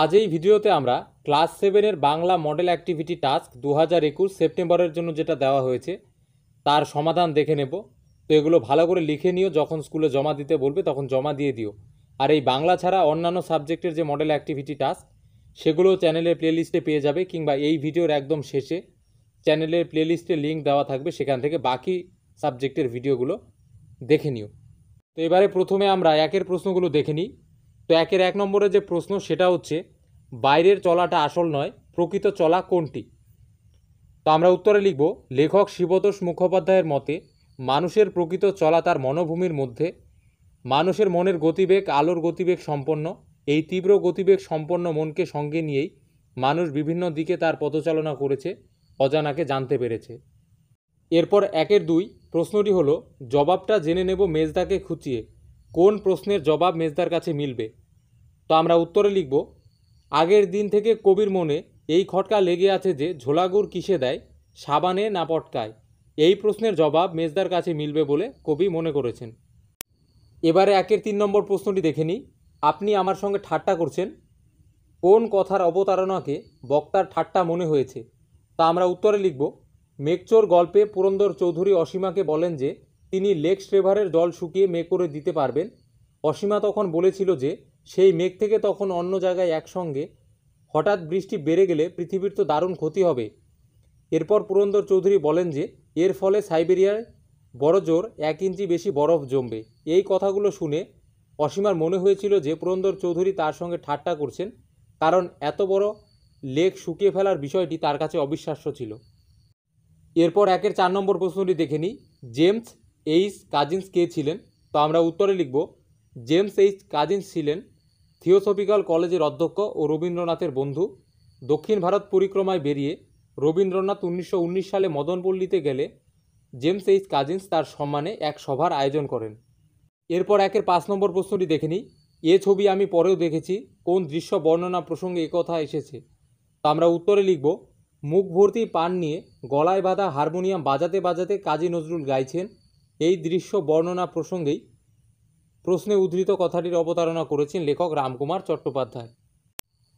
আজ এই ভিডিওতে আমরা ক্লাস সেভেনের বাংলা মডেল অ্যাক্টিভিটি টাস্ক দু হাজার একুশ সেপ্টেম্বরের জন্য যেটা দেওয়া হয়েছে তার সমাধান দেখে নেব তো এগুলো ভালো করে লিখে নিও যখন স্কুলে জমা দিতে বলবে তখন জমা দিয়ে দিও আর এই বাংলা ছাড়া অন্যান্য সাবজেক্টের যে মডেল অ্যাক্টিভিটি টাস্ক সেগুলো চ্যানেলের প্লেলিস্টে পেয়ে যাবে কিংবা এই ভিডিওর একদম শেষে চ্যানেলের প্লেলিস্টে লিঙ্ক দেওয়া থাকবে সেখান থেকে বাকি সাবজেক্টের ভিডিওগুলো দেখে নিও তো এবারে প্রথমে আমরা একের প্রশ্নগুলো দেখে নিই তো একের এক নম্বরে যে প্রশ্ন সেটা হচ্ছে বাইরের চলাটা আসল নয় প্রকৃত চলা কোনটি তো আমরা উত্তরে লিখব লেখক শিবতোষ মুখোপাধ্যায়ের মতে মানুষের প্রকৃত চলা তার মনোভূমির মধ্যে মানুষের মনের গতিবেগ আলোর গতিবেগ সম্পন্ন এই তীব্র গতিবেগ সম্পন্ন মনকে সঙ্গে নিয়েই মানুষ বিভিন্ন দিকে তার পথচালনা করেছে অজানাকে জানতে পেরেছে এরপর একের দুই প্রশ্নটি হলো জবাবটা জেনে নেব মেজদাকে খুঁচিয়ে কোন প্রশ্নের জবাব মেজদার কাছে মিলবে তো আমরা উত্তরে লিখব আগের দিন থেকে কবির মনে এই খটকা লেগে আছে যে ঝোলাগুড় কিসে দেয় সাবানে না পটকায় এই প্রশ্নের জবাব মেজদার কাছে মিলবে বলে কবি মনে করেছেন এবারে একের তিন নম্বর প্রশ্নটি দেখে নিই আপনি আমার সঙ্গে ঠাট্টা করছেন কোন কথার অবতারণাকে বক্তার ঠাট্টা মনে হয়েছে তা আমরা উত্তরে লিখব মেকচোর গল্পে পুরন্দর চৌধুরী অসীমাকে বলেন যে তিনি লেগ স্ট্রেভারের জল শুকিয়ে মেক করে দিতে পারবেন অসীমা তখন বলেছিল যে সেই মেঘ থেকে তখন অন্য জায়গায় একসঙ্গে হঠাৎ বৃষ্টি বেড়ে গেলে পৃথিবীর তো দারুণ ক্ষতি হবে এরপর পুরন্দর চৌধুরী বলেন যে এর ফলে সাইবেরিয়ায় বড় জোর এক ইঞ্চি বেশি বরফ জমবে এই কথাগুলো শুনে অসীমার মনে হয়েছিল যে পুরন্দর চৌধুরী তার সঙ্গে ঠাট্টা করছেন কারণ এত বড় লেক শুকিয়ে ফেলার বিষয়টি তার কাছে অবিশ্বাস্য ছিল এরপর একের চার নম্বর প্রশ্নটি দেখে নিই জেমস এইচ কাজিন্স কে ছিলেন তো আমরা উত্তরে লিখব জেমস এইচ কাজিন্স ছিলেন থিওসফিক্যাল কলেজের অধ্যক্ষ ও রবীন্দ্রনাথের বন্ধু দক্ষিণ ভারত পরিক্রমায় বেরিয়ে রবীন্দ্রনাথ উনিশশো সালে মদনপল্লীতে গেলে জেমস এইচ কাজিন্স তার সম্মানে এক সভার আয়োজন করেন এরপর একের পাঁচ নম্বর প্রশ্নটি দেখে নিই এ ছবি আমি পরেও দেখেছি কোন দৃশ্য বর্ণনা প্রসঙ্গে একথা এসেছে তা আমরা উত্তরে লিখব মুখ ভর্তি পান নিয়ে গলায় বাঁধা হারমোনিয়াম বাজাতে বাজাতে কাজী নজরুল গাইছেন এই দৃশ্য বর্ণনা প্রসঙ্গেই প্রশ্নে উদ্ধৃত কথাটির অবতারণা করেছেন লেখক রামকুমার চট্টোপাধ্যায়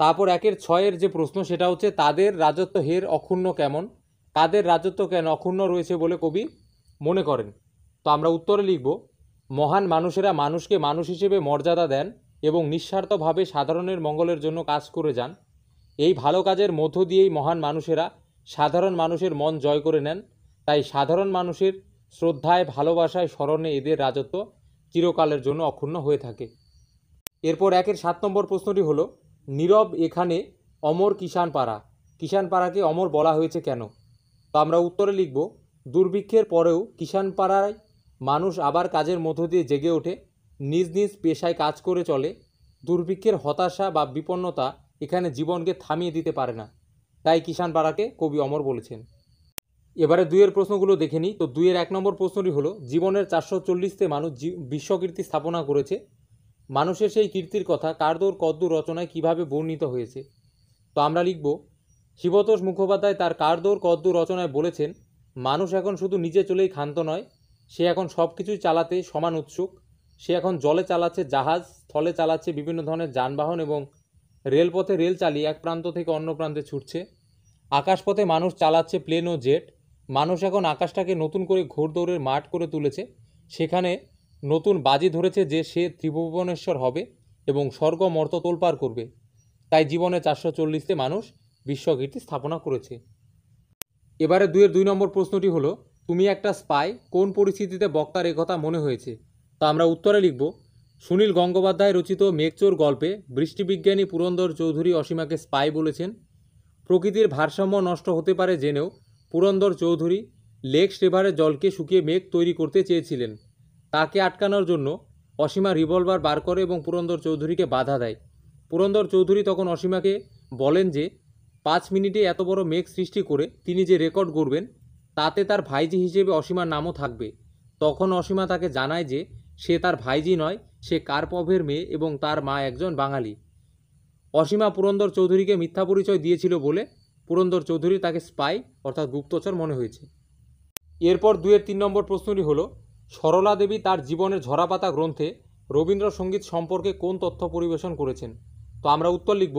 তারপর একের ছয়ের যে প্রশ্ন সেটা হচ্ছে তাদের রাজত্ব হের অক্ষুণ্ণ কেমন কাদের রাজত্ব কেন অক্ষুণ্ণ রয়েছে বলে কবি মনে করেন তো আমরা উত্তরে লিখব মহান মানুষেরা মানুষকে মানুষ হিসেবে মর্যাদা দেন এবং নিঃস্বার্থভাবে সাধারণের মঙ্গলের জন্য কাজ করে যান এই ভালো কাজের মধ্য দিয়েই মহান মানুষেরা সাধারণ মানুষের মন জয় করে নেন তাই সাধারণ মানুষের শ্রদ্ধায় ভালোবাসায় স্মরণে এদের রাজত্ব চিরকালের জন্য অক্ষুণ্ণ হয়ে থাকে এরপর একের সাত নম্বর প্রশ্নটি হলো নীরব এখানে অমর কিষাণ পাড়া কিষাণ পাড়াকে অমর বলা হয়েছে কেন তো আমরা উত্তরে লিখব দুর্ভিক্ষের পরেও কিষাণ পাড়ায় মানুষ আবার কাজের মধ্য দিয়ে জেগে ওঠে নিজ নিজ পেশায় কাজ করে চলে দুর্ভিক্ষের হতাশা বা বিপন্নতা এখানে জীবনকে থামিয়ে দিতে পারে না তাই কিষাণ পাড়াকে কবি অমর বলেছেন এবারে দুইয়ের প্রশ্নগুলো দেখে নিই তো দুইয়ের এক নম্বর প্রশ্নটি হলো জীবনের চারশো চল্লিশতে মানুষ বিশ্বকীর্তি স্থাপনা করেছে মানুষের সেই কীর্তির কথা কারদোর কদ্দুর রচনায় কিভাবে বর্ণিত হয়েছে তো আমরা লিখব শিবতোষ মুখোপাধ্যায় তার কারদোর কদ্দুর রচনায় বলেছেন মানুষ এখন শুধু নিজে চলেই ক্ষান্ত নয় সে এখন সব কিছুই চালাতে সমান উৎসুক সে এখন জলে চালাচ্ছে জাহাজ স্থলে চালাচ্ছে বিভিন্ন ধরনের যানবাহন এবং রেলপথে রেল চালিয়ে এক প্রান্ত থেকে অন্য প্রান্তে ছুটছে আকাশপথে মানুষ চালাচ্ছে প্লেন ও জেট মানুষ এখন আকাশটাকে নতুন করে ঘোড়দৌড়ের মাঠ করে তুলেছে সেখানে নতুন বাজি ধরেছে যে সে ত্রিভুবনেশ্বর হবে এবং স্বর্গ মর্ত তোলপার করবে তাই জীবনে চারশো চল্লিশতে মানুষ বিশ্বকীর্তি স্থাপনা করেছে এবারে দুয়ের দুই নম্বর প্রশ্নটি হলো তুমি একটা স্পাই কোন পরিস্থিতিতে বক্তার একথা মনে হয়েছে তা আমরা উত্তরে লিখব সুনীল গঙ্গোপাধ্যায় রচিত মেঘচোর গল্পে বৃষ্টিবিজ্ঞানী পুরন্দর চৌধুরী অসীমাকে স্পাই বলেছেন প্রকৃতির ভারসাম্য নষ্ট হতে পারে জেনেও পুরন্দর চৌধুরী লেকস রিভারের জলকে শুকিয়ে মেঘ তৈরি করতে চেয়েছিলেন তাকে আটকানোর জন্য অসীমা রিভলভার বার করে এবং পুরন্দর চৌধুরীকে বাধা দেয় পুরন্দর চৌধুরী তখন অসীমাকে বলেন যে পাঁচ মিনিটে এত বড় মেঘ সৃষ্টি করে তিনি যে রেকর্ড করবেন তাতে তার ভাইজি হিসেবে অসীমার নামও থাকবে তখন অসীমা তাকে জানায় যে সে তার ভাইজি নয় সে কার্পভের মেয়ে এবং তার মা একজন বাঙালি অসীমা পুরন্দর চৌধুরীকে মিথ্যা পরিচয় দিয়েছিল বলে পুরন্দর চৌধুরী তাকে স্পাই অর্থাৎ গুপ্তচর মনে হয়েছে এরপর দুয়ের তিন নম্বর প্রশ্নটি হল সরলা দেবী তার জীবনের ঝরাপাতা গ্রন্থে রবীন্দ্রসঙ্গীত সম্পর্কে কোন তথ্য পরিবেশন করেছেন তো আমরা উত্তর লিখব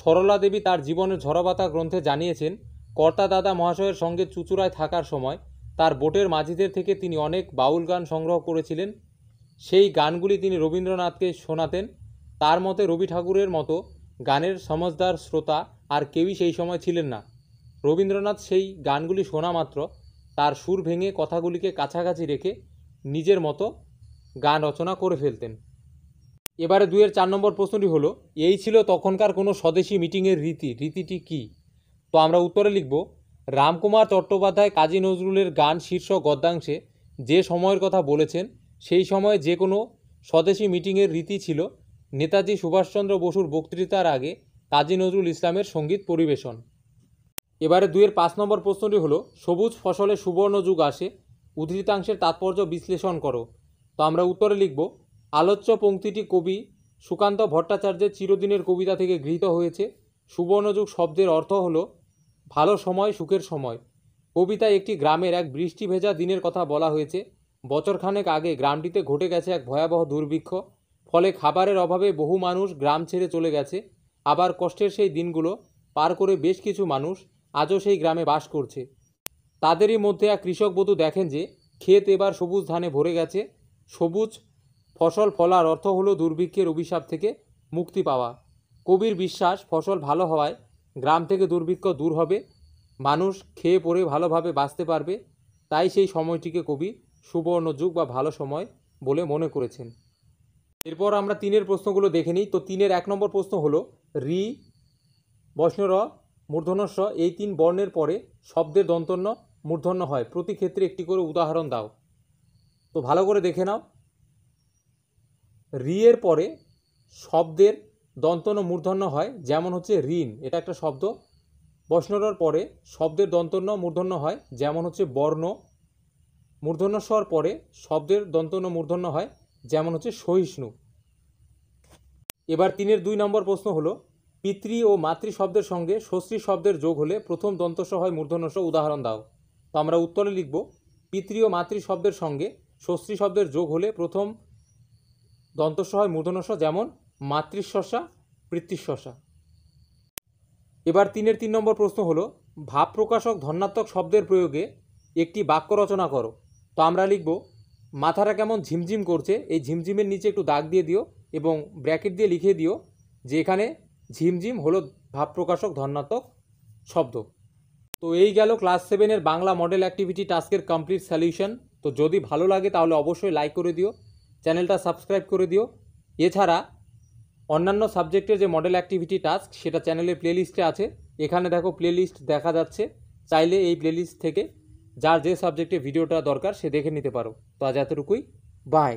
সরলা দেবী তার জীবনের ঝরাপাতা গ্রন্থে জানিয়েছেন কর্তা দাদা মহাশয়ের সঙ্গে চুচুড়ায় থাকার সময় তার বোটের মাঝিদের থেকে তিনি অনেক বাউল গান সংগ্রহ করেছিলেন সেই গানগুলি তিনি রবীন্দ্রনাথকে শোনাতেন তার মতে রবি ঠাকুরের মতো গানের সমজদার শ্রোতা আর কেউই সেই সময় ছিলেন না রবীন্দ্রনাথ সেই গানগুলি শোনা মাত্র তার সুর ভেঙে কথাগুলিকে কাছাকাছি রেখে নিজের মতো গান রচনা করে ফেলতেন এবারে দুয়ের চার নম্বর প্রশ্নটি হলো এই ছিল তখনকার কোনো স্বদেশি মিটিংয়ের রীতি রীতিটি কি তো আমরা উত্তরে লিখব রামকুমার চট্টোপাধ্যায় কাজী নজরুলের গান শীর্ষ গদ্যাংশে যে সময়ের কথা বলেছেন সেই সময়ে যে কোনো স্বদেশি মিটিংয়ের রীতি ছিল নেতাজি সুভাষচন্দ্র বসুর বক্তৃতার আগে কাজী নজরুল ইসলামের সঙ্গীত পরিবেশন এবারে দুয়ের পাঁচ নম্বর প্রশ্নটি হলো সবুজ ফসলে সুবর্ণ যুগ আসে উদ্ধৃতাংশের তাৎপর্য বিশ্লেষণ করো তো আমরা উত্তরে লিখব আলোচ্য পঙ্ক্তিটি কবি সুকান্ত ভট্টাচার্যের চিরদিনের কবিতা থেকে গৃহীত হয়েছে সুবর্ণযুগ শব্দের অর্থ হল ভালো সময় সুখের সময় কবিতায় একটি গ্রামের এক বৃষ্টি ভেজা দিনের কথা বলা হয়েছে বছরখানেক আগে গ্রামটিতে ঘটে গেছে এক ভয়াবহ দুর্ভিক্ষ ফলে খাবারের অভাবে বহু মানুষ গ্রাম ছেড়ে চলে গেছে আবার কষ্টের সেই দিনগুলো পার করে বেশ কিছু মানুষ আজও সেই গ্রামে বাস করছে তাদেরই মধ্যে এক কৃষক দেখেন যে ক্ষেত এবার সবুজ ধানে ভরে গেছে সবুজ ফসল ফলার অর্থ হলো দুর্ভিক্ষের অভিশাপ থেকে মুক্তি পাওয়া কবির বিশ্বাস ফসল ভালো হওয়ায় গ্রাম থেকে দুর্ভিক্ষ দূর হবে মানুষ খেয়ে পড়ে ভালোভাবে বাঁচতে পারবে তাই সেই সময়টিকে কবি সুবর্ণ যুগ বা ভালো সময় বলে মনে করেছেন এরপর আমরা তিনের প্রশ্নগুলো দেখে নিই তো তিনের এক নম্বর প্রশ্ন হলো রি বৈষ্ণর মূর্ধন্য এই তিন বর্ণের পরে শব্দের দন্তন্য মূর্ধন্য হয় প্রতি ক্ষেত্রে একটি করে উদাহরণ দাও তো ভালো করে দেখে নাও রি এর পরে শব্দের দন্তন্য মূর্ধন্য হয় যেমন হচ্ছে ঋণ এটা একটা শব্দ বর্ষণর পরে শব্দের দন্তন্য মূর্ধন্য হয় যেমন হচ্ছে বর্ণ মূর্ধন্যস্বর পরে শব্দের দন্তন্য মূর্ধন্য হয় যেমন হচ্ছে সহিষ্ণু এবার তিনের দুই নম্বর প্রশ্ন হলো পিতৃ ও মাতৃ শব্দের সঙ্গে ষষ্ঠী শব্দের যোগ হলে প্রথম দন্তস্ব হয় মূর্ধন্যস উদাহরণ দাও তো আমরা উত্তরে লিখব পিতৃ ও মাতৃ শব্দের সঙ্গে ষষ্ঠী শব্দের যোগ হলে প্রথম দন্তস্ব হয় মূর্ধন্যস যেমন মাতৃশ্বসা পিতৃশ্বসা এবার তিনের তিন নম্বর প্রশ্ন হলো ভাব প্রকাশক ধন্যাত্মক শব্দের প্রয়োগে একটি বাক্য রচনা করো তো আমরা লিখব মাথাটা কেমন ঝিমঝিম করছে এই ঝিমঝিমের নিচে একটু দাগ দিয়ে দিও এবং ব্র্যাকেট দিয়ে লিখে দিও যে এখানে ঝিমঝিম হলো প্রকাশক ধর্ণাত্মক শব্দ তো এই গেল ক্লাস সেভেনের বাংলা মডেল অ্যাক্টিভিটি টাস্কের কমপ্লিট সলিউশন তো যদি ভালো লাগে তাহলে অবশ্যই লাইক করে দিও চ্যানেলটা সাবস্ক্রাইব করে দিও এছাড়া অন্যান্য সাবজেক্টের যে মডেল অ্যাক্টিভিটি টাস্ক সেটা চ্যানেলের প্লেলিস্টে আছে এখানে দেখো প্লেলিস্ট দেখা যাচ্ছে চাইলে এই প্লেলিস্ট থেকে যার যে সাবজেক্টে ভিডিওটা দরকার সে দেখে নিতে পারো তো আজ এতটুকুই বাই